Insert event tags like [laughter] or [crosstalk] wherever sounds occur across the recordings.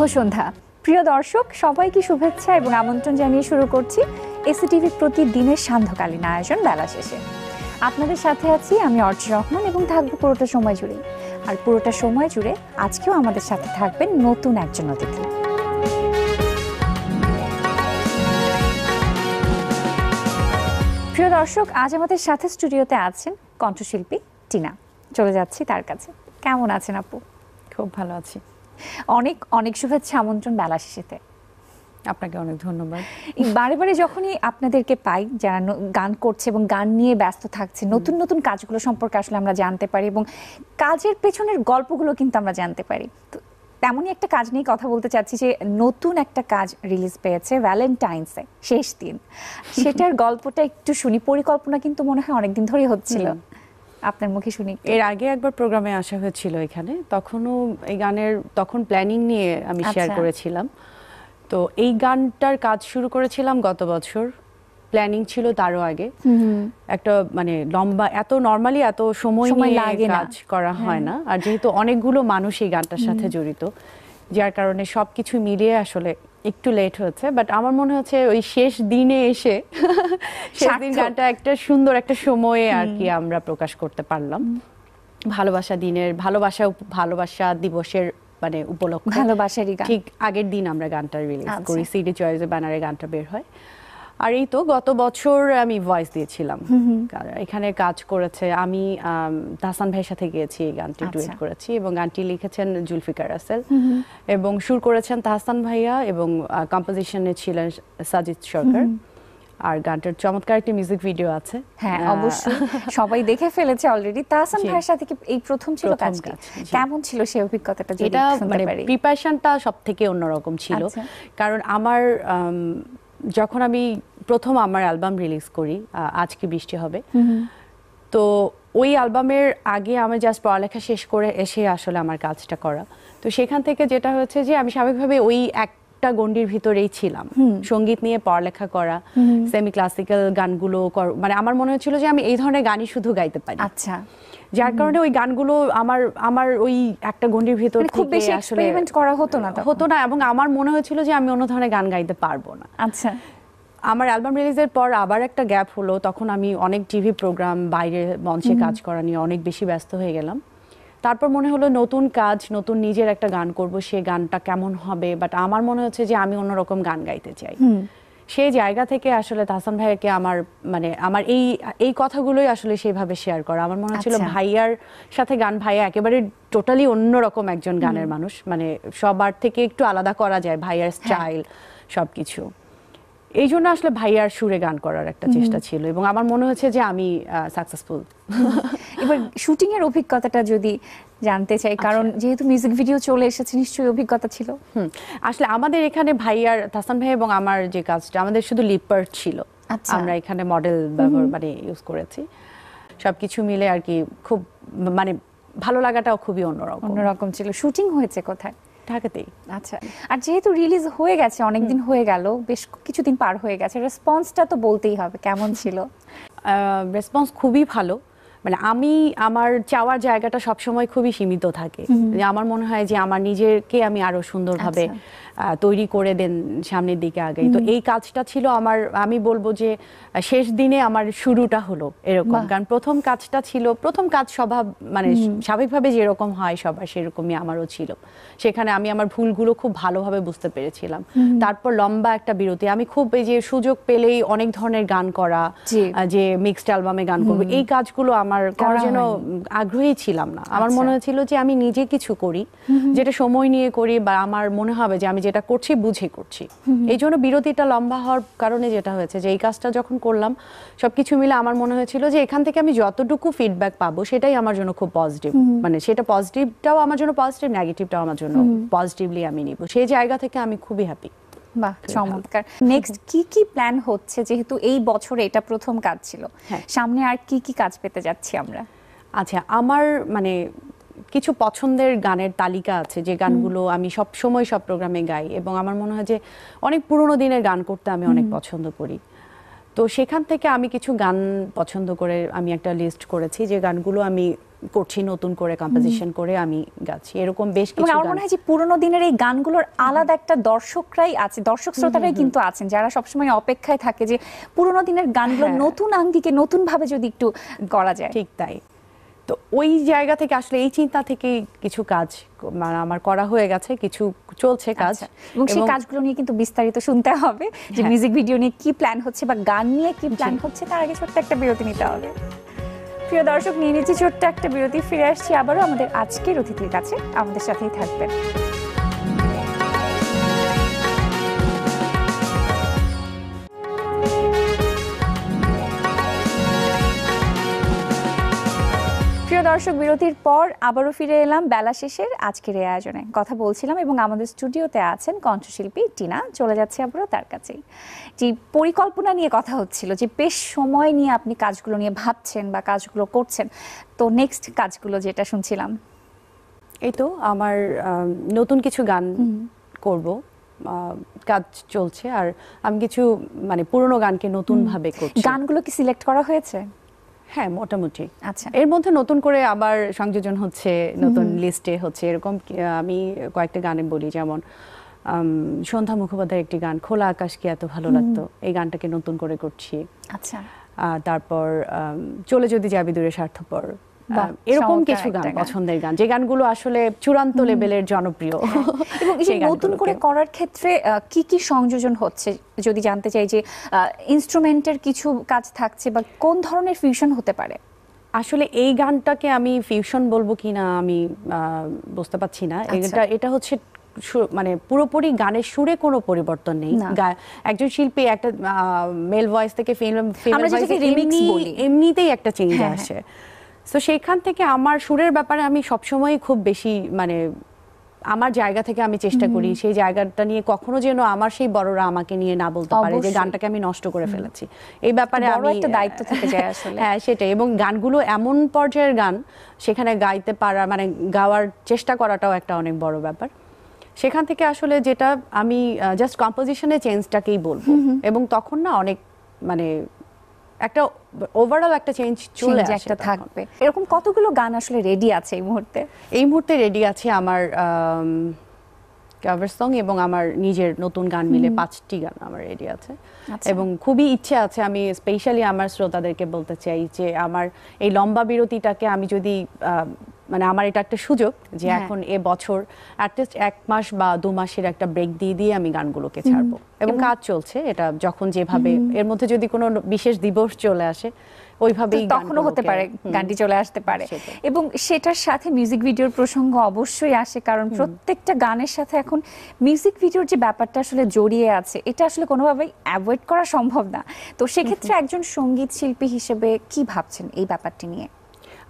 শুভ সন্ধ্যা প্রিয় দর্শক সবাইকে শুভেচ্ছা এবং আমন্ত্রণ জানিয়ে শুরু করছি এসিটিভির প্রতিদিনের সান্ধ্যকালীন আয়োজন বেলা শেষে আপনাদের সাথে আছি আমি অর্চ রহমান এবং থাকবো পুরোটা সময় জুড়ে আর পুরোটা সময় জুড়ে আজকেও আমাদের সাথে থাকবেন নতুন একজন অতিথি প্রিয় দর্শক আজ আমাদের সাথে স্টুডিওতে আছেন কণ্ঠশিল্পী টিনা চলে যাচ্ছি তার কাছে কেমন আছেন আপু খুব ভালো আছি অনেক অনেক শুভেচ্ছা আমন্ত্রণ বেলা শেষেতে আপনাকে অনেক ধন্যবাদ বারে বারে যখনই আপনাদেরকে পাই যারা গান করছে এবং গান নিয়ে ব্যস্ত থাকছে নতুন নতুন কাজগুলো সম্পর্কে আসলে আমরা জানতে পারি এবং কাজের পেছনের গল্পগুলো কিন্তু আমরা জানতে পারি তো তেমনই একটা কাজ নিয়ে কথা বলতে চাচ্ছি যে নতুন একটা কাজ রিলিজ পেয়েছে ভ্যালেন্টাইন্সে শেষ দিন [laughs] সেটার গল্পটা একটু শুনি পরিকল্পনা কিন্তু মনে হয় অনেকদিন ধরেই হচ্ছিল আপনার মুখে শুনি এর আগে একবার প্রোগ্রামে আসা হয়েছিল এখানে তখনও এই গানের তখন প্ল্যানিং নিয়ে আমি শেয়ার আচ্ছা। করেছিলাম তো এই গানটার কাজ শুরু করেছিলাম গত বছর প্ল্যানিং ছিল তারও আগে একটা মানে লম্বা এত নর্মালি এত সময় নিয়ে কাজ করা হয় হ্যাঁ। না আর যেহেতু অনেকগুলো মানুষ এই গানটার সাথে জড়িত যার কারণে সবকিছু মিলিয়ে আসলে একটু লেট হয়েছে বাট আমার মনে হচ্ছে ওই শেষ দিনে এসে [laughs] শেষ দিন গানটা একটা সুন্দর একটা সময়ে আর কি আমরা প্রকাশ করতে পারলাম ভালোবাসা দিনের ভালোবাসা ভালোবাসা দিবসের মানে উপলক্ষে ভালোবাসারই ঠিক আগের দিন আমরা গানটা রিলিজ আচ্ছা। করি সিডি চয়েসে ব্যানারে গানটা বের হয় আর এই তো গত বছর আমি ভয়েস দিয়েছিলাম এখানে কাজ করেছে আমি তাহসান ভাইয়ের সাথে গিয়েছি এই গানটি টুইট আচ্ছা। করেছি এবং গানটি লিখেছেন জুলফিকার রাসেল এবং সুর করেছেন তাহসান ভাইয়া এবং কম্পোজিশনে ছিলেন সাজিদ সরকার আর গানটার চমৎকার একটি মিউজিক ভিডিও আছে হ্যাঁ অবশ্যই সবাই দেখে ফেলেছে অলরেডি তাহসান ভাইয়ের সাথে কি এই প্রথম ছিল কাজ কেমন ছিল সেই অভিজ্ঞতাটা যদি এটা মানে প্রিপারেশনটা সবথেকে অন্যরকম ছিল আচ্ছা। কারণ আমার যখন আমি প্রথম আমার অ্যালবাম রিলিজ করি আজকে বৃষ্টি হবে তো ওই অ্যালবামের আগে আমি জাস্ট পড়ালেখা শেষ করে এসে আসলে আমার কাজটা করা তো সেখান থেকে যেটা হচ্ছে যে আমি স্বাভাবিকভাবে ওই একটা গণ্ডির ভিতরেই ছিলাম সঙ্গীত নিয়ে পড়ালেখা করা সেমি ক্লাসিক্যাল গানগুলো মানে আমার মনে হচ্ছিল যে আমি এই ধরনের গানই শুধু গাইতে পারি আচ্ছা যার কারণে ওই গানগুলো আমার আমার ওই একটা গণ্ডির ভিতর মানে খুব বেশি এক্সপেরিমেন্ট করা হতো না হতো না এবং আমার মনে হয়েছিল যে আমি অন্য ধরনের গান গাইতে পারবো না আচ্ছা আমার অ্যালবাম রিলিজের পর আবার একটা গ্যাপ হলো তখন আমি অনেক টিভি প্রোগ্রাম বাইরে মঞ্চে কাজ করা নিয়ে অনেক বেশি ব্যস্ত হয়ে গেলাম তারপর মনে হলো নতুন কাজ নতুন নিজের একটা গান করব সে গানটা কেমন হবে বাট আমার মনে হচ্ছে যে আমি অন্যরকম গান গাইতে চাই সেই জায়গা থেকে আসলে তাহসান ভাইয়াকে আমার মানে আমার এই এই কথাগুলোই আসলে সেইভাবে শেয়ার করা আমার মনে হচ্ছিল আচ্ছা। ভাইয়ার সাথে গান ভাইয়া একেবারে টোটালি অন্যরকম একজন গানের মানুষ মানে সবার থেকে একটু আলাদা করা যায় ভাইয়ার স্টাইল হ্যাঁ। সবকিছু এই জন্য আসলে ভাইয়ার সুরে গান করার একটা চেষ্টা ছিল এবং আমার মনে হচ্ছে যে আমি সাকসেসফুল [laughs] এবার শুটিং এর অভিজ্ঞতাটা যদি জানতে চাই আচ্ছা। কারণ যেহেতু মিউজিক ভিডিও চলে এসেছে নিশ্চয়ই অভিজ্ঞতা ছিল হুম আসলে আমাদের এখানে ভাইয়ার তাসান ভাই এবং আমার যে কাজটা আমাদের শুধু লিপার ছিল আচ্ছা। আমরা এখানে মডেল ব্যবহার মানে ইউজ করেছি সবকিছু মিলে আর কি খুব মানে ভালো লাগাটাও খুবই অন্যরকম অন্যরকম ছিল শুটিং হয়েছে কোথায় ঢাকাতেই আচ্ছা আর যেহেতু রিলিজ হয়ে গেছে অনেকদিন হয়ে গেল বেশ কিছুদিন পার হয়ে গেছে রেসপন্সটা তো বলতেই হবে কেমন [laughs] ছিল রেসপন্স খুবই ভালো মানে আমি আমার চাওয়ার জায়গাটা সবসময় খুবই সীমিত থাকে আমার মনে হয় যে আমার নিজেকে আমি আরো সুন্দরভাবে আচ্ছা। তৈরি করে দেন সামনের দিকে আগে তো এই কাজটা ছিল আমার আমি বলবো যে শেষ দিনে আমার শুরুটা হলো এরকম কারণ প্রথম কাজটা ছিল প্রথম কাজ স্বভাব মানে স্বাভাবিকভাবে যেরকম হয় সবার সেরকমই আমারও ছিল সেখানে আমি আমার ভুলগুলো খুব ভালোভাবে বুঝতে পেরেছিলাম তারপর লম্বা একটা বিরতি আমি খুব এই যে সুযোগ পেলেই অনেক ধরনের গান করা যে মিক্সড অ্যালবামে গান করবো এই কাজগুলো আমার করার যেন আগ্রহী ছিলাম না আমার আচ্ছা। মনে হয়েছিল যে আমি নিজে কিছু করি যেটা সময় নিয়ে করি বা আমার মনে হবে যে আমি যে যেটা করছি বুঝে করছি এই জন্য বিরতিটা লম্বা হওয়ার কারণে যেটা হয়েছে যে এই কাজটা যখন করলাম সব কিছু মিলে আমার মনে হয়েছিল যে এখান থেকে আমি যতটুকু ফিডব্যাক পাবো সেটাই আমার জন্য খুব পজিটিভ মানে সেটা পজিটিভটাও আমার জন্য পজিটিভ নেগেটিভটাও আমার জন্য পজিটিভলি আমি নিব সেই জায়গা থেকে আমি খুবই হ্যাপি চমৎকার নেক্সট কি কি প্ল্যান হচ্ছে যেহেতু এই বছরে এটা প্রথম কাজ ছিল হ্যাঁ। সামনে আর কি কি কাজ পেতে যাচ্ছি আমরা আচ্ছা আমার মানে কিছু পছন্দের গানের তালিকা আছে যে গানগুলো আমি সব সময় সব প্রোগ্রামে গাই এবং আমার মনে হয় যে অনেক পুরনো দিনের গান করতে আমি অনেক পছন্দ করি তো সেখান থেকে আমি কিছু গান পছন্দ করে আমি একটা লিস্ট করেছি যে গানগুলো আমি করছি নতুন করে কম্পোজিশন করে আমি গাছি এরকম বেশ কিছু আমার মনে হয় যে পুরোনো দিনের এই গানগুলোর আলাদা একটা দর্শকরাই আছে দর্শক শ্রোতারাই কিন্তু আছেন যারা সবসময় অপেক্ষায় থাকে যে পুরোনো দিনের গানগুলো হ্যাঁ। নতুন আঙ্গিকে নতুন ভাবে যদি একটু করা যায় ঠিক তাই তো ওই জায়গা থেকে আসলে এই চিন্তা থেকে কিছু কাজ মানে আমার করা হয়ে গেছে কিছু চলছে আচ্ছা। কাজ এবং সেই কাজগুলো নিয়ে কিন্তু বিস্তারিত শুনতে হবে যে মিউজিক হ্যাঁ। ভিডিও নিয়ে কি প্ল্যান হচ্ছে বা গান নিয়ে কি প্ল্যান হচ্ছে তার আগে ছোট্ট একটা বিরতি নিতে হবে প্রিয় দর্শক নিয়ে নিচ্ছি ছোট্ট একটা বিরতি ফিরে আসছি আবারও আমাদের আজকের অতিথির কাছে আমাদের সাথেই থাকবেন দর্শক বিরতির পর আবারও ফিরে এলাম বেলা শেষের আজকের এই আয়োজনে কথা বলছিলাম এবং আমাদের স্টুডিওতে আছেন কণ্ঠশিল্পী টিনা চলে যাচ্ছে আবারও তার কাছেই যে পরিকল্পনা নিয়ে কথা হচ্ছিল যে বেশ সময় নিয়ে আপনি কাজগুলো নিয়ে ভাবছেন বা কাজগুলো করছেন তো নেক্সট কাজগুলো যেটা শুনছিলাম এই তো আমার নতুন কিছু গান করব কাজ চলছে আর আমি কিছু মানে পুরনো গানকে নতুনভাবে করছি গানগুলো কি সিলেক্ট করা হয়েছে হ্যাঁ মোটামুটি আচ্ছা এর মধ্যে নতুন করে আবার সংযোজন হচ্ছে নতুন লিস্টে হচ্ছে এরকম আমি কয়েকটা গানে বলি যেমন সন্ধ্যা মুখোপাধ্যায়ের একটি গান খোলা আকাশ কি এত ভালো লাগতো এই গানটাকে নতুন করে করছি আচ্ছা তারপর চলে যদি যাবি দূরে স্বার্থপর এরকম কিছু গান পছন্দের গান যে গানগুলো আসলে চূড়ান্ত লেভেলের জনপ্রিয় [laughs] এবং নতুন করে করার ক্ষেত্রে কি কি সংযোজন হচ্ছে যদি জানতে চাই যে ইনস্ট্রুমেন্টের কিছু কাজ থাকছে বা কোন ধরনের ফিউশন হতে পারে আসলে এই গানটাকে আমি ফিউশন বলবো কি না আমি বুঝতে পারছি না আচ্ছা। এটা এটা হচ্ছে মানে পুরোপুরি গানের সুরে কোনো পরিবর্তন নেই একজন শিল্পী একটা মেল ভয়েস থেকে ফিল্ম এমনিতেই একটা চেঞ্জ হ্যাঁ, হ্যাঁ। আসে তো সেইখান থেকে আমার সুরের ব্যাপারে আমি সবসময় খুব বেশি মানে আমার জায়গা থেকে আমি চেষ্টা করি সেই জায়গাটা নিয়ে কখনো যেন আমার সেই বড়রা আমাকে নিয়ে না বলতে পারে যে গানটাকে আমি নষ্ট করে ফেলেছি এই ব্যাপারে আমি একটা দায়িত্ব থেকে যায় আসলে হ্যাঁ সেটাই এবং গানগুলো এমন পর্যায়ের গান সেখানে গাইতে পারা মানে গাওয়ার চেষ্টা করাটাও একটা অনেক বড় ব্যাপার সেখান থেকে আসলে যেটা আমি জাস্ট কম্পোজিশনে চেঞ্জটাকেই বলবো এবং তখন না অনেক মানে একটা ওভারঅল একটা চেঞ্জ চলে একটা থাকবে এরকম কতগুলো গান আসলে রেডি আছে এই মুহূর্তে এই মুহূর্তে রেডি আছে আমার কাভার সং এবং আমার নিজের নতুন গান মিলে পাঁচটি গান আমার রেডি আছে আচ্ছা। এবং খুবই ইচ্ছে আছে আমি স্পেশালি আমার শ্রোতাদেরকে বলতে চাই যে আমার এই লম্বা বিরতিটাকে আমি যদি মানে আমার এটা একটা সুযোগ যে হ্যাঁ। এখন এ বছর অ্যাটলিস্ট এক মাস বা দু মাসের একটা ব্রেক দিয়ে দিয়ে আমি গানগুলোকে ছাড়বো এবং কাজ চলছে এটা যখন যেভাবে এর মধ্যে যদি কোনো বিশেষ দিবস চলে আসে ওইভাবেই তখনও হতে পারে গানটি চলে আসতে পারে এবং সেটার সাথে মিউজিক ভিডিওর প্রসঙ্গ অবশ্যই আসে কারণ প্রত্যেকটা গানের সাথে এখন মিউজিক ভিডিওর যে ব্যাপারটা আসলে জড়িয়ে আছে এটা আসলে কোনোভাবেই অ্যাভয়েড করা সম্ভব না তো সেক্ষেত্রে একজন সঙ্গীত শিল্পী হিসেবে কি ভাবছেন এই ব্যাপারটি নিয়ে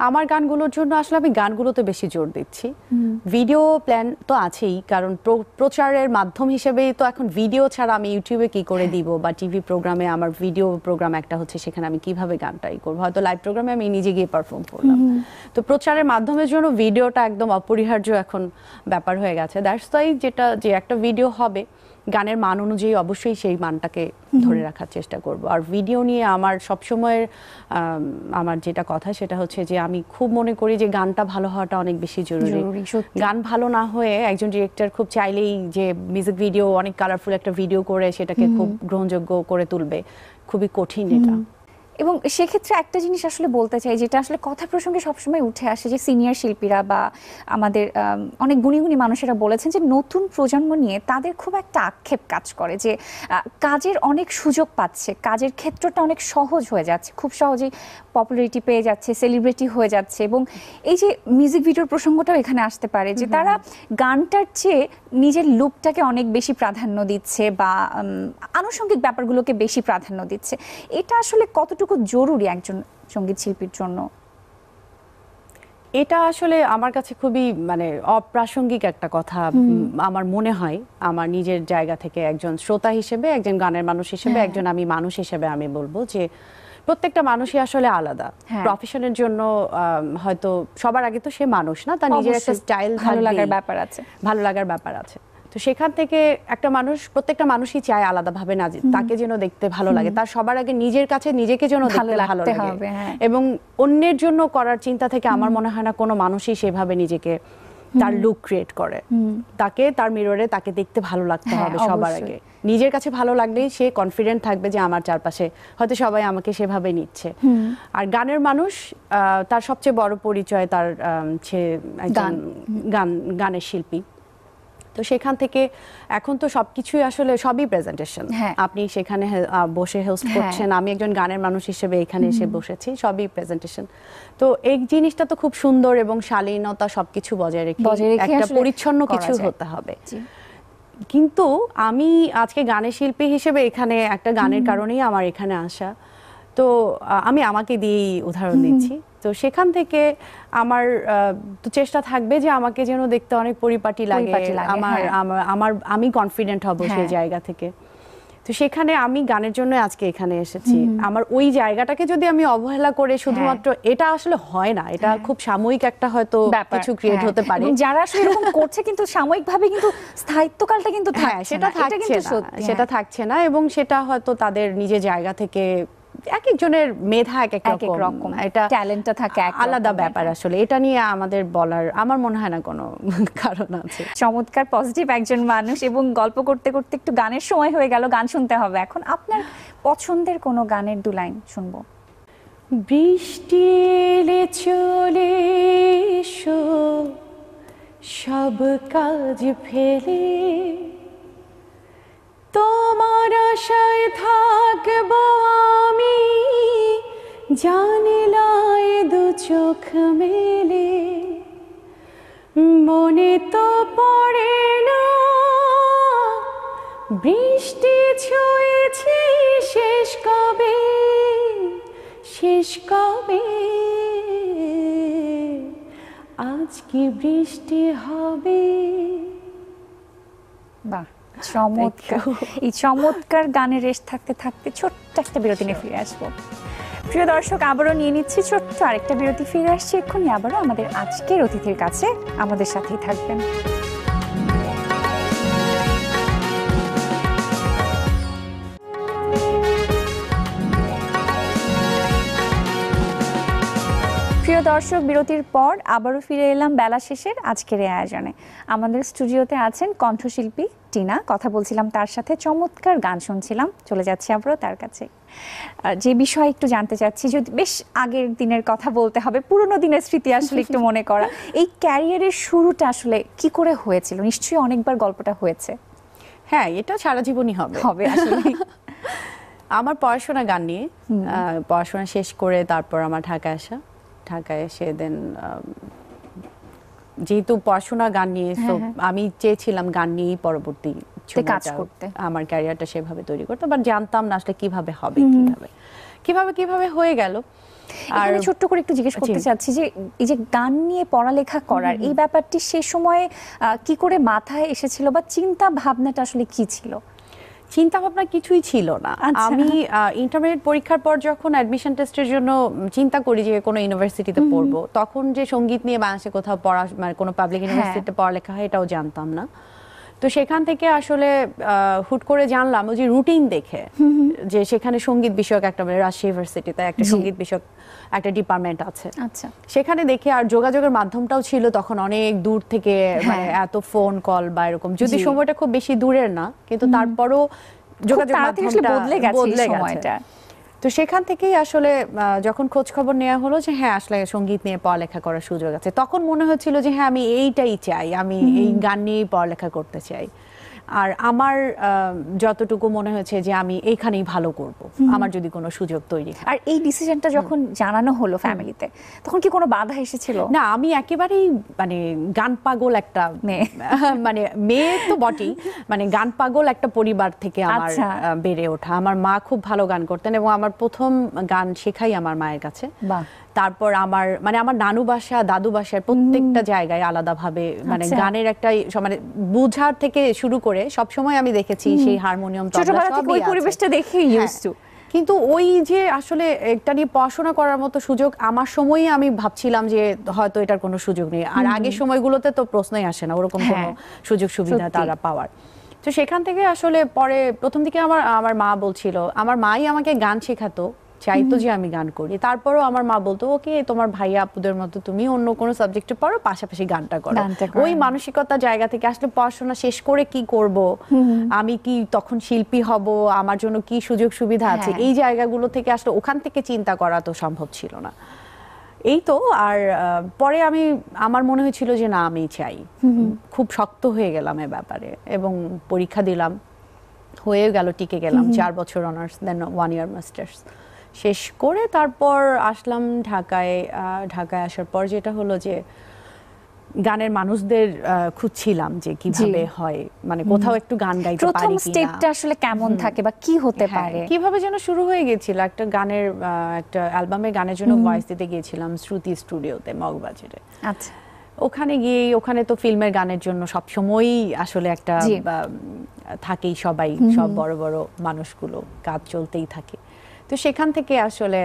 আমার গানগুলোর জন্য আসলে আমি গানগুলোতে বেশি জোর দিচ্ছি ভিডিও প্ল্যান তো আছেই কারণ প্রচারের মাধ্যম হিসেবে তো এখন ভিডিও ছাড়া আমি ইউটিউবে কি করে হ্যাঁ। দিব বা টিভি প্রোগ্রামে আমার ভিডিও প্রোগ্রাম একটা হচ্ছে সেখানে আমি কিভাবে গানটাই করবো হয়তো লাইভ প্রোগ্রামে আমি নিজে গিয়ে পারফর্ম করলাম তো প্রচারের মাধ্যমের জন্য ভিডিওটা একদম অপরিহার্য এখন ব্যাপার হয়ে গেছে দ্যাটস তাই যেটা যে একটা ভিডিও হবে গানের মান অনুযায়ী অবশ্যই সেই মানটাকে ধরে রাখার চেষ্টা করব আর ভিডিও নিয়ে আমার সবসময়ের আমার যেটা কথা সেটা হচ্ছে যে আমি খুব মনে করি যে গানটা ভালো হওয়াটা অনেক বেশি জরুরি গান ভালো না হয়ে একজন ডিরেক্টর খুব চাইলেই যে মিউজিক ভিডিও অনেক কালারফুল একটা ভিডিও করে সেটাকে খুব গ্রহণযোগ্য করে তুলবে খুবই কঠিন এটা এবং সেক্ষেত্রে একটা জিনিস আসলে বলতে চাই যেটা আসলে কথা প্রসঙ্গে সবসময় উঠে আসে যে সিনিয়র শিল্পীরা বা আমাদের অনেক গুণী গুণী মানুষেরা বলেছেন যে নতুন প্রজন্ম নিয়ে তাদের খুব একটা আক্ষেপ কাজ করে যে কাজের অনেক সুযোগ পাচ্ছে কাজের ক্ষেত্রটা অনেক সহজ হয়ে যাচ্ছে খুব সহজেই পপুলারিটি পেয়ে যাচ্ছে সেলিব্রিটি হয়ে যাচ্ছে এবং এই যে মিউজিক ভিডিওর প্রসঙ্গটাও এখানে আসতে পারে যে তারা গানটার চেয়ে নিজের লুকটাকে অনেক বেশি প্রাধান্য দিচ্ছে বা আনুষঙ্গিক ব্যাপারগুলোকে বেশি প্রাধান্য দিচ্ছে এটা আসলে কতটুকু কতটুকু জরুরি একজন সঙ্গীত শিল্পীর জন্য এটা আসলে আমার কাছে খুবই মানে অপ্রাসঙ্গিক একটা কথা আমার মনে হয় আমার নিজের জায়গা থেকে একজন শ্রোতা হিসেবে একজন গানের মানুষ হিসেবে হ্যাঁ। একজন আমি মানুষ হিসেবে আমি বলবো যে প্রত্যেকটা মানুষই আসলে আলাদা প্রফেশনের হ্যাঁ। জন্য হয়তো সবার আগে তো সে মানুষ না তার নিজের একটা স্টাইল ভালো লাগার ব্যাপার আছে ভালো লাগার ব্যাপার আছে তো সেখান থেকে একটা মানুষ প্রত্যেকটা মানুষই চায় আলাদাভাবে না তাকে যেন দেখতে ভালো লাগে তার সবার আগে নিজের কাছে নিজেকে যেন ভালো লাগতে হবে হ্যাঁ। এবং অন্যের জন্য করার চিন্তা থেকে আমার মনে হয় না কোনো মানুষই সেভাবে নিজেকে তার লুক ক্রিয়েট করে তাকে তার মিররে তাকে দেখতে ভালো লাগতে হ্যাঁ, হবে সবার আগে নিজের কাছে ভালো লাগলেই সে কনফিডেন্ট থাকবে যে আমার চারপাশে হয়তো সবাই আমাকে সেভাবে নিচ্ছে আর গানের মানুষ তার সবচেয়ে বড় পরিচয় তার সে গান গানের শিল্পী তো সেখান থেকে এখন তো সবকিছুই আসলে সবই প্রেজেন্টেশন হ্যাঁ। আপনি সেখানে বসে হোস্ট হ্যাঁ। করছেন আমি একজন গানের মানুষ হিসেবে এখানে এসে বসেছি সবই প্রেজেন্টেশন তো এই জিনিসটা তো খুব সুন্দর এবং শালীনতা সবকিছু বজায় রেখে একটা পরিচ্ছন্ন কিছু হতে হবে কিন্তু আমি আজকে গানের শিল্পী হিসেবে এখানে একটা গানের কারণেই আমার এখানে আসা তো আমি আমাকে দিয়েই উদাহরণ দিচ্ছি তো সেখান থেকে আমার চেষ্টা থাকবে যে আমাকে যেন দেখতে অনেক পরিপাটি লাগে হ্যাঁ। আমার আমার আমি কনফিডেন্ট হব সেই হ্যাঁ। জায়গা থেকে তো সেখানে আমি গানের জন্য আজকে এখানে এসেছি আমার ওই জায়গাটাকে যদি আমি অবহেলা করে হ্যাঁ। শুধুমাত্র এটা আসলে হয় না এটা খুব সাময়িক একটা হয়তো কিছু ক্রিয়েট হতে পারে যারা আসলে এরকম করছে কিন্তু সাময়িকভাবে কিন্তু স্থায়িত্বকালটা কিন্তু সেটা থাকছে সেটা থাকছে না এবং সেটা হয়তো তাদের নিজের জায়গা থেকে এক একজনের মেধা এক এক রকম এটা ট্যালেন্টটা থাকে আলাদা ব্যাপার আসলে এটা নিয়ে আমাদের বলার আমার মনে হয় না কোনো [laughs] কারণ আছে চমৎকার পজিটিভ একজন মানুষ এবং গল্প করতে করতে একটু গানের সময় হয়ে গেল গান শুনতে হবে এখন আপনার পছন্দের কোনো গানের দু লাইন শুনবো বৃষ্টি এলে চলে সব কাজ ফেলে তোমার আশায় থাকব আমি জানিলায় দু চোখ মেলে মনে তো পড়ে না বৃষ্টি ছুঁয়েছি শেষ কবে শেষ কবে আজ কি বৃষ্টি হবে বাহ চমৎকার এই চমৎকার গানের রেশ থাকতে থাকতে ছোট্ট একটা বিরতি নিয়ে ফিরে আসবো প্রিয় দর্শক আবারও নিয়ে নিচ্ছি ছোট্ট আরেকটা বিরতি ফিরে আসছি এক্ষুনি আবারও আমাদের আজকের অতিথির কাছে আমাদের সাথেই থাকবেন দর্শক বিরতির পর আবারও ফিরে এলাম বেলা শেষের আজকের এই আয়োজনে আমাদের স্টুডিওতে আছেন কণ্ঠশিল্পী টিনা কথা বলছিলাম তার সাথে চমৎকার গান শুনছিলাম চলে যাচ্ছি আবারও তার কাছে যে বিষয়ে একটু জানতে চাচ্ছি যদি বেশ আগের দিনের কথা বলতে হবে পুরনো দিনের স্মৃতি আসলে একটু মনে করা [laughs] এই ক্যারিয়ারের শুরুটা আসলে কি করে হয়েছিল নিশ্চয়ই অনেকবার গল্পটা হয়েছে হ্যাঁ এটা সারা জীবনই হবে হবে [laughs] আমার পড়াশোনা গান নিয়ে পড়াশোনা শেষ করে তারপর আমার ঢাকা আসা ঢাকায় এসে দেন um, যেহেতু পড়াশোনা গান নিয়ে তো হ্যাঁ, হ্যাঁ। আমি চেয়েছিলাম গান নিয়েই পরবর্তী কাজ করতে আমার ক্যারিয়ারটা সেভাবে তৈরি করতে বাট জানতাম না আসলে কিভাবে হবে কিভাবে কিভাবে কিভাবে হয়ে গেল আর ছোট্ট করে একটু জিজ্ঞেস করতে চাচ্ছি যে এই যে গান নিয়ে পড়ালেখা করার এই ব্যাপারটি সে সময়ে কি করে মাথায় এসেছিল বা চিন্তা ভাবনাটা আসলে কি ছিল চিন্তা ভাবনা কিছুই ছিল না আচ্ছা। আমি ইন্টারমিডিয়েট পরীক্ষার পর যখন অ্যাডমিশন টেস্টের জন্য চিন্তা করি যে কোনো ইউনিভার্সিটিতে পড়বো তখন যে সঙ্গীত নিয়ে বাংলাদেশে কোথাও পড়া মানে কোনো পাবলিক হ্যাঁ। ইউনিভার্সিটিতে পড়ালেখা হয় এটাও জানতাম না তো সেখান থেকে আসলে হুট করে জানলাম ওই যে রুটিন দেখে যে সেখানে সঙ্গীত বিষয়ক একটা মানে রাজশাহী ইউনিভার্সিটিতে একটা সঙ্গীত বিষয়ক একটা ডিপার্টমেন্ট আছে আচ্ছা সেখানে দেখে আর যোগাযোগের মাধ্যমটাও ছিল তখন অনেক দূর থেকে হ্যাঁ। মানে এত ফোন কল বা এরকম যদি সময়টা খুব বেশি দূরের না কিন্তু তারপরও যোগাযোগ মাধ্যমটা বদলে গেছে সময়টা তো সেখান থেকেই আসলে যখন খোঁজ খবর নেওয়া হলো যে হ্যাঁ আসলে সঙ্গীত নিয়ে পড়ালেখা করার সুযোগ আছে তখন মনে হচ্ছিল যে হ্যাঁ আমি এইটাই চাই আমি এই গান নিয়েই পড়ালেখা করতে চাই আর আমার যতটুকু মনে হয়েছে যে আমি এইখানেই ভালো করব আমার যদি কোনো সুযোগ তৈরি আর এই ডিসিশনটা যখন জানানো হলো ফ্যামিলিতে তখন কি কোনো বাধা এসেছিল না আমি একেবারেই মানে গান পাগল একটা [laughs] মানে মেয়ে তো বটেই মানে গান পাগল একটা পরিবার থেকে আমার আচ্ছা। বেড়ে ওঠা আমার মা খুব ভালো গান করতেন এবং আমার প্রথম গান শেখাই আমার মায়ের কাছে তারপর আমার মানে আমার নানু বাসা দাদু বাসার প্রত্যেকটা জায়গায় আলাদাভাবে মানে আচ্ছা। গানের একটা মানে বোঝার থেকে শুরু করে সব সময় আমি দেখেছি সেই হারমোনিয়াম ওই পরিবেশটা দেখে হ্যাঁ। কিন্তু ওই যে আসলে এটা নিয়ে পড়াশোনা করার মতো সুযোগ আমার সময়ই আমি ভাবছিলাম যে হয়তো এটার কোনো সুযোগ নেই আর আগের সময়গুলোতে তো প্রশ্নই আসে না ওরকম কোনো হ্যাঁ। সুযোগ সুবিধা তারা পাওয়ার তো সেখান থেকে আসলে পরে প্রথম দিকে আমার আমার মা বলছিল আমার মাই আমাকে গান শেখাতো চাই তো যে আমি গান করি তারপরও আমার মা বলতো ওকে তোমার ভাই আপুদের মতো তুমি অন্য কোনো সাবজেক্টে পড়ো পাশাপাশি গানটা করো ওই মানসিকতা জায়গা থেকে আসলে পড়াশোনা শেষ করে কি করব আমি কি তখন শিল্পী হব আমার জন্য কি সুযোগ সুবিধা আছে হ্যাঁ। এই জায়গাগুলো থেকে আসলে ওখান থেকে চিন্তা করা তো সম্ভব ছিল না এই তো আর পরে আমি আমার মনে হয়েছিল যে না আমি চাই খুব শক্ত হয়ে গেলাম এ ব্যাপারে এবং পরীক্ষা দিলাম হয়ে গেল টিকে গেলাম চার বছর honours then one year masters শেষ করে তারপর আসলাম ঢাকায় ঢাকায় আসার পর যেটা হলো যে গানের মানুষদের খুঁজছিলাম যে কিভাবে হয় মানে কোথাও একটু গান গাইতে পারি প্রথম স্টেপটা আসলে কেমন থাকে বা কি হতে হ্যাঁ, পারে কিভাবে যেন শুরু হয়ে গিয়েছিল একটা গানের একটা অ্যালবামের গানের জন্য ভয়েস দিতে গিয়েছিলাম শ্রুতি স্টুডিওতে মগবাজারে আচ্ছা ওখানে গিয়ে ওখানে তো ফিল্মের গানের জন্য সব সময়ই আসলে একটা থাকেই সবাই সব বড় বড় মানুষগুলো কাজ চলতেই থাকে তো সেখান থেকে আসলে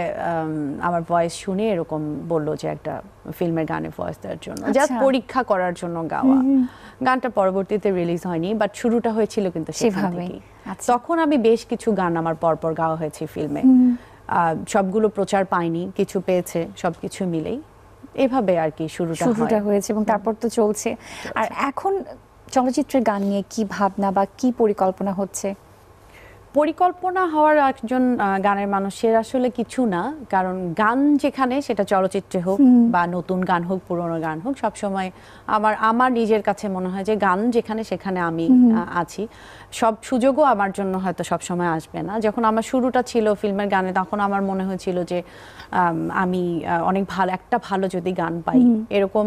আমার ভয়েস শুনে এরকম বললো যে একটা ফিল্মের গানে ভয়েস দেওয়ার জন্য জাস্ট আচ্ছা। পরীক্ষা করার জন্য গাওয়া গানটা পরবর্তীতে রিলিজ হয়নি বাট শুরুটা হয়েছিল কিন্তু সেভাবে আচ্ছা। তখন আমি বেশ কিছু গান আমার পরপর গাওয়া হয়েছে ফিল্মে সবগুলো প্রচার পাইনি কিছু পেয়েছে সব কিছু মিলেই এভাবে আর কি শুরুটা শুরুটা হয়েছে এবং তারপর তো চলছে আর এখন চলচ্চিত্রের গান নিয়ে কি ভাবনা বা কি পরিকল্পনা হচ্ছে পরিকল্পনা হওয়ার একজন গানের মানুষের আসলে কিছু না কারণ গান যেখানে সেটা চলচ্চিত্রে হোক বা নতুন গান হোক পুরনো গান হোক সবসময় আমার আমার নিজের কাছে মনে হয় যে গান যেখানে সেখানে আমি আছি সব সুযোগও আমার জন্য হয়তো সবসময় আসবে না যখন আমার শুরুটা ছিল ফিল্মের গানে তখন আমার মনে হয়েছিল যে আমি অনেক ভালো একটা ভালো যদি গান পাই এরকম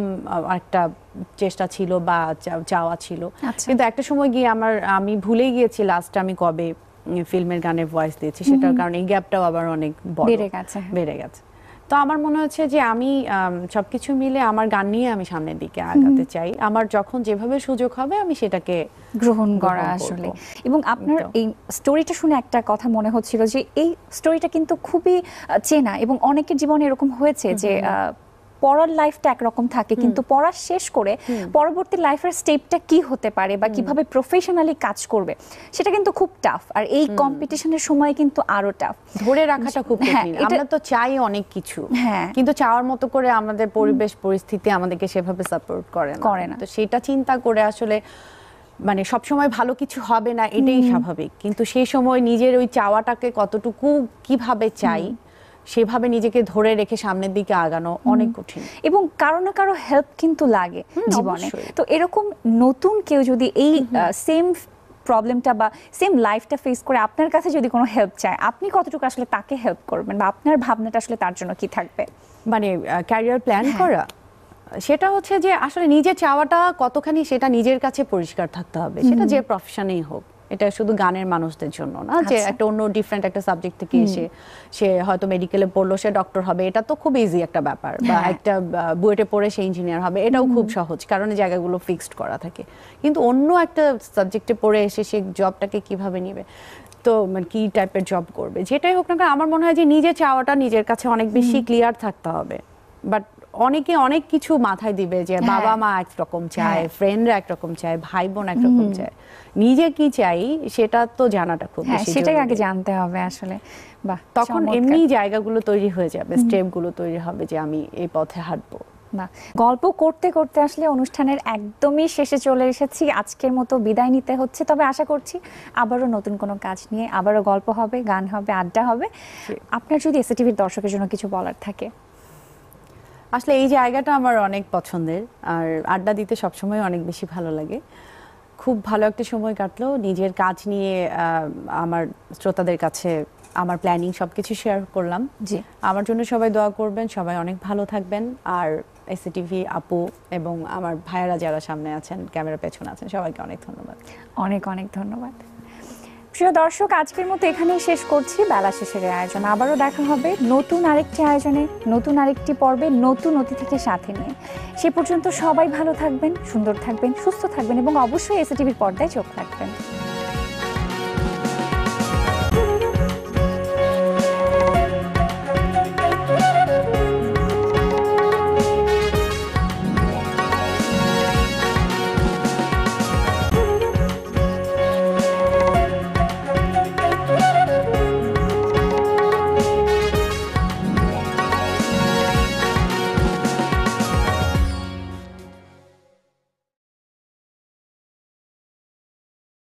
একটা চেষ্টা ছিল বা চাওয়া ছিল আচ্ছা। কিন্তু একটা সময় গিয়ে আমার আমি ভুলে গিয়েছি লাস্ট আমি কবে ফিল্মের গানের ভয়েস দিয়েছি সেটার কারণে এই গ্যাপটাও আবার অনেক বেড়ে গেছে বেড়ে গেছে তো আমার মনে হচ্ছে যে আমি সবকিছু মিলে আমার গান নিয়ে আমি সামনের দিকে আগাতে চাই আমার যখন যেভাবে সুযোগ হবে আমি সেটাকে গ্রহণ করা আসলে এবং আপনার এই স্টোরিটা শুনে একটা কথা মনে হচ্ছিল যে এই স্টোরিটা কিন্তু খুবই চেনা এবং অনেকের জীবনে এরকম হয়েছে যে পড়ার লাইফটা একরকম থাকে কিন্তু পড়া শেষ করে পরবর্তী লাইফের স্টেপটা কি হতে পারে বা কিভাবে প্রফেশনালি কাজ করবে সেটা কিন্তু খুব টাফ আর এই কম্পিটিশনের সময় কিন্তু আরো টাফ ধরে রাখাটা খুব হ্যাঁ, আমরা তো চাই অনেক কিছু হ্যাঁ কিন্তু চাওয়ার মতো করে আমাদের পরিবেশ পরিস্থিতি আমাদেরকে সেভাবে সাপোর্ট করে না করে না তো সেটা চিন্তা করে আসলে মানে সবসময় ভালো কিছু হবে না এটাই স্বাভাবিক কিন্তু সেই সময় নিজের ওই চাওয়াটাকে কতটুকু কিভাবে চাই সেভাবে নিজেকে ধরে রেখে সামনের দিকে আগানো অনেক কঠিন এবং কারো না কারো হেল্প কিন্তু লাগে জীবনে তো এরকম নতুন কেউ যদি এই সেম প্রবলেমটা বা সেম লাইফটা ফেস করে আপনার কাছে যদি কোনো হেল্প চায় আপনি কতটুকু আসলে তাকে হেল্প করবেন বা আপনার ভাবনাটা আসলে তার জন্য কি থাকবে মানে ক্যারিয়ার প্ল্যান করা সেটা হচ্ছে যে আসলে নিজে চাওয়াটা কতখানি সেটা নিজের কাছে পরিষ্কার থাকতে হবে সেটা যে প্রফেশনেই হোক এটা শুধু গানের মানুষদের জন্য না যে আচ্ছা। একটা অন্য ডিফারেন্ট একটা সাবজেক্ট থেকে এসে সে হয়তো মেডিকেলে পড়লো সে ডক্টর হবে এটা তো খুব ইজি একটা ব্যাপার বা হ্যাঁ। একটা বুয়েটে পড়ে সে ইঞ্জিনিয়ার হবে এটাও খুব সহজ কারণ জায়গাগুলো ফিক্সড করা থাকে কিন্তু অন্য একটা সাবজেক্টে পড়ে এসে সে জবটাকে কিভাবে নেবে তো মানে কি টাইপের জব করবে যেটাই হোক না আমার মনে হয় যে নিজে চাওয়াটা নিজের কাছে অনেক বেশি ক্লিয়ার থাকতে হবে বাট অনেকে অনেক কিছু মাথায় দিবে যে হ্যাঁ। বাবা মা একরকম হ্যাঁ। চায় ফ্রেন্ডরা একরকম চায় ভাই বোন একরকম চায় নিজে কি চাই সেটা তো জানাটা খুব হ্যাঁ, বেশি সেটাই আগে জানতে হবে আসলে বাহ তখন এমনি জায়গাগুলো তৈরি হয়ে যাবে স্টেপগুলো তৈরি হবে যে আমি এই পথে হাঁটবো গল্প করতে করতে আসলে অনুষ্ঠানের একদমই শেষে চলে এসেছি আজকের মতো বিদায় নিতে হচ্ছে তবে আশা করছি আবারও নতুন কোনো কাজ নিয়ে আবারও গল্প হবে গান হবে আড্ডা হবে আপনার যদি এসএটিভির দর্শকের জন্য কিছু বলার থাকে আসলে এই জায়গাটা আমার অনেক পছন্দের আর আড্ডা দিতে সবসময় অনেক বেশি ভালো লাগে খুব ভালো একটা সময় কাটলো নিজের কাজ নিয়ে আমার শ্রোতাদের কাছে আমার প্ল্যানিং সব কিছু শেয়ার করলাম জি আমার জন্য সবাই দোয়া করবেন সবাই অনেক ভালো থাকবেন আর এসিটিভি আপু এবং আমার ভাইয়েরা যারা সামনে আছেন ক্যামেরা পেছনে আছেন সবাইকে অনেক ধন্যবাদ অনেক অনেক ধন্যবাদ প্রিয় দর্শক আজকের মতো এখানেই শেষ করছি বেলা শেষের আয়োজন আবারও দেখা হবে নতুন আরেকটি আয়োজনে নতুন আরেকটি পর্বে নতুন অতিথিকে সাথে নিয়ে সে পর্যন্ত সবাই ভালো থাকবেন সুন্দর থাকবেন সুস্থ থাকবেন এবং অবশ্যই এসএটিভির পর্দায় চোখ রাখবেন